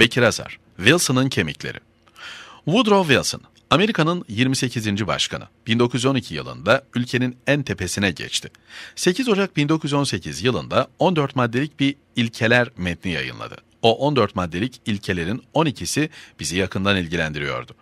Bekir Azar, Wilson'ın Kemikleri Woodrow Wilson, Amerika'nın 28. başkanı 1912 yılında ülkenin en tepesine geçti. 8 Ocak 1918 yılında 14 maddelik bir ilkeler metni yayınladı. O 14 maddelik ilkelerin 12'si bizi yakından ilgilendiriyordu.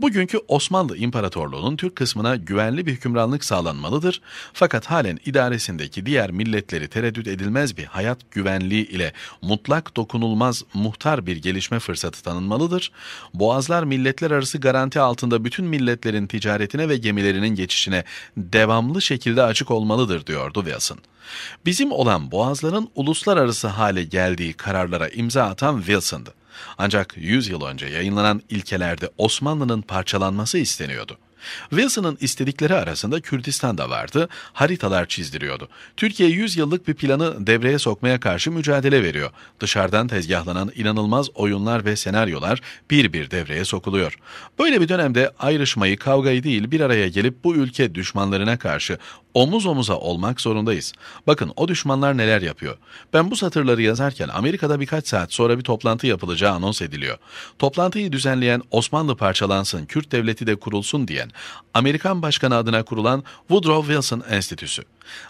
Bugünkü Osmanlı İmparatorluğu'nun Türk kısmına güvenli bir hükümranlık sağlanmalıdır fakat halen idaresindeki diğer milletleri tereddüt edilmez bir hayat güvenliği ile mutlak dokunulmaz muhtar bir gelişme fırsatı tanınmalıdır. Boğazlar milletler arası garanti altında bütün milletlerin ticaretine ve gemilerinin geçişine devamlı şekilde açık olmalıdır diyordu Wilson. Bizim olan boğazların uluslararası hale geldiği kararlara imza atan Wilson'dı. Ancak 100 yıl önce yayınlanan ilkelerde Osmanlı'nın parçalanması isteniyordu. Wilson'ın istedikleri arasında Kürdistan da vardı, haritalar çizdiriyordu. Türkiye 100 yıllık bir planı devreye sokmaya karşı mücadele veriyor. Dışarıdan tezgahlanan inanılmaz oyunlar ve senaryolar bir bir devreye sokuluyor. Böyle bir dönemde ayrışmayı, kavgayı değil bir araya gelip bu ülke düşmanlarına karşı Omuz omuza olmak zorundayız. Bakın o düşmanlar neler yapıyor. Ben bu satırları yazarken Amerika'da birkaç saat sonra bir toplantı yapılacağı anons ediliyor. Toplantıyı düzenleyen Osmanlı parçalansın, Kürt devleti de kurulsun diyen Amerikan başkanı adına kurulan Woodrow Wilson Enstitüsü.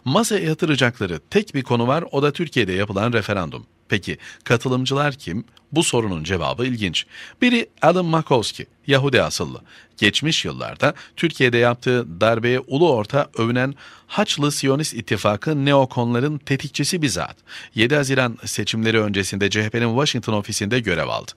Masaya yatıracakları tek bir konu var o da Türkiye'de yapılan referandum. Peki katılımcılar kim? Bu sorunun cevabı ilginç. Biri Alan Makowski, Yahudi asıllı. Geçmiş yıllarda Türkiye'de yaptığı darbeye ulu orta övünen Haçlı Siyonist İttifakı neokonların tetikçisi bir zat. 7 Haziran seçimleri öncesinde CHP'nin Washington ofisinde görev aldı.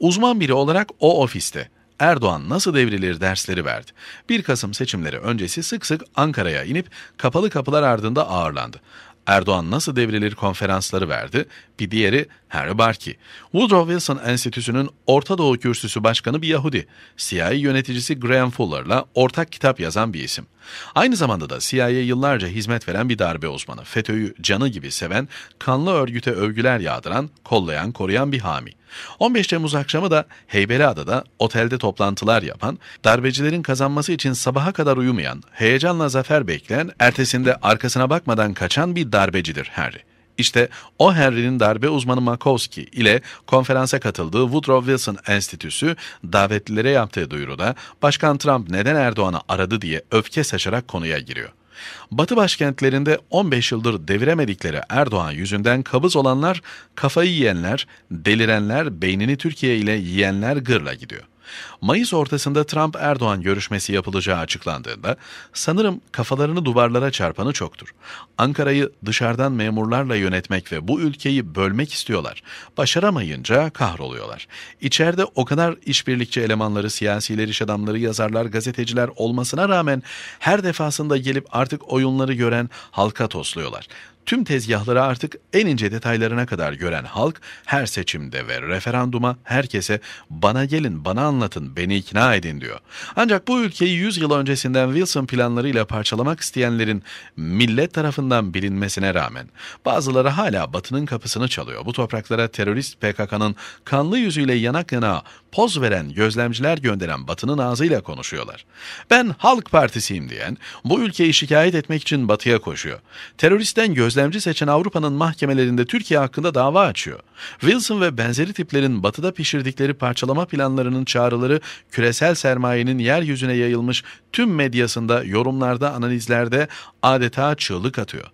Uzman biri olarak o ofiste Erdoğan nasıl devrilir dersleri verdi. 1 Kasım seçimleri öncesi sık sık Ankara'ya inip kapalı kapılar ardında ağırlandı. Erdoğan nasıl devrilir konferansları verdi. Bir diğeri Harry Barki. Woodrow Wilson Enstitüsü'nün Orta Doğu Kürsüsü Başkanı bir Yahudi. CIA yöneticisi Graham Fuller'la ortak kitap yazan bir isim. Aynı zamanda da CIA yıllarca hizmet veren bir darbe uzmanı. FETÖ'yü canı gibi seven, kanlı örgüte övgüler yağdıran, kollayan, koruyan bir hami. 15 Temmuz akşamı da Heybeliada'da otelde toplantılar yapan, darbecilerin kazanması için sabaha kadar uyumayan, heyecanla zafer bekleyen, ertesinde arkasına bakmadan kaçan bir darbecidir Harry. İşte o Henry'nin darbe uzmanı Makowski ile konferansa katıldığı Woodrow Wilson Enstitüsü davetlilere yaptığı duyuruda Başkan Trump neden Erdoğan'ı aradı diye öfke saçarak konuya giriyor. Batı başkentlerinde 15 yıldır deviremedikleri Erdoğan yüzünden kabız olanlar, kafayı yiyenler, delirenler, beynini Türkiye ile yiyenler gırla gidiyor. Mayıs ortasında Trump-Erdoğan görüşmesi yapılacağı açıklandığında sanırım kafalarını duvarlara çarpanı çoktur. Ankara'yı dışarıdan memurlarla yönetmek ve bu ülkeyi bölmek istiyorlar. Başaramayınca kahroluyorlar. İçeride o kadar işbirlikçi elemanları, siyasiler, iş adamları, yazarlar, gazeteciler olmasına rağmen her defasında gelip artık oyunları gören halka tosluyorlar. Tüm tezgahları artık en ince detaylarına kadar gören halk her seçimde ve referanduma herkese bana gelin bana anlatın beni ikna edin diyor. Ancak bu ülkeyi 100 yıl öncesinden Wilson planlarıyla parçalamak isteyenlerin millet tarafından bilinmesine rağmen bazıları hala batının kapısını çalıyor. Bu topraklara terörist PKK'nın kanlı yüzüyle yanak yana poz veren gözlemciler gönderen batının ağzıyla konuşuyorlar. Ben Halk Partisi'yim diyen bu ülkeyi şikayet etmek için batıya koşuyor. Teröristten göz gözlemci seçen Avrupa'nın mahkemelerinde Türkiye hakkında dava açıyor. Wilson ve benzeri tiplerin batıda pişirdikleri parçalama planlarının çağrıları küresel sermayenin yeryüzüne yayılmış tüm medyasında, yorumlarda, analizlerde adeta çığlık atıyor.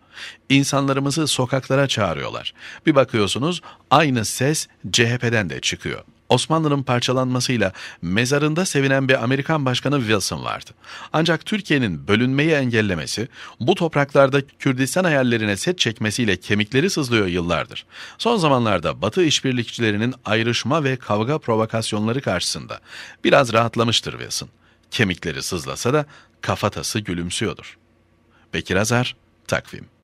İnsanlarımızı sokaklara çağırıyorlar. Bir bakıyorsunuz aynı ses CHP'den de çıkıyor. Osmanlı'nın parçalanmasıyla mezarında sevinen bir Amerikan başkanı Wilson vardı. Ancak Türkiye'nin bölünmeyi engellemesi, bu topraklarda Kürdistan hayallerine set çekmesiyle kemikleri sızlıyor yıllardır. Son zamanlarda Batı işbirlikçilerinin ayrışma ve kavga provokasyonları karşısında biraz rahatlamıştır Wilson. Kemikleri sızlasa da kafatası gülümsüyordur. Bekir Azar, Takvim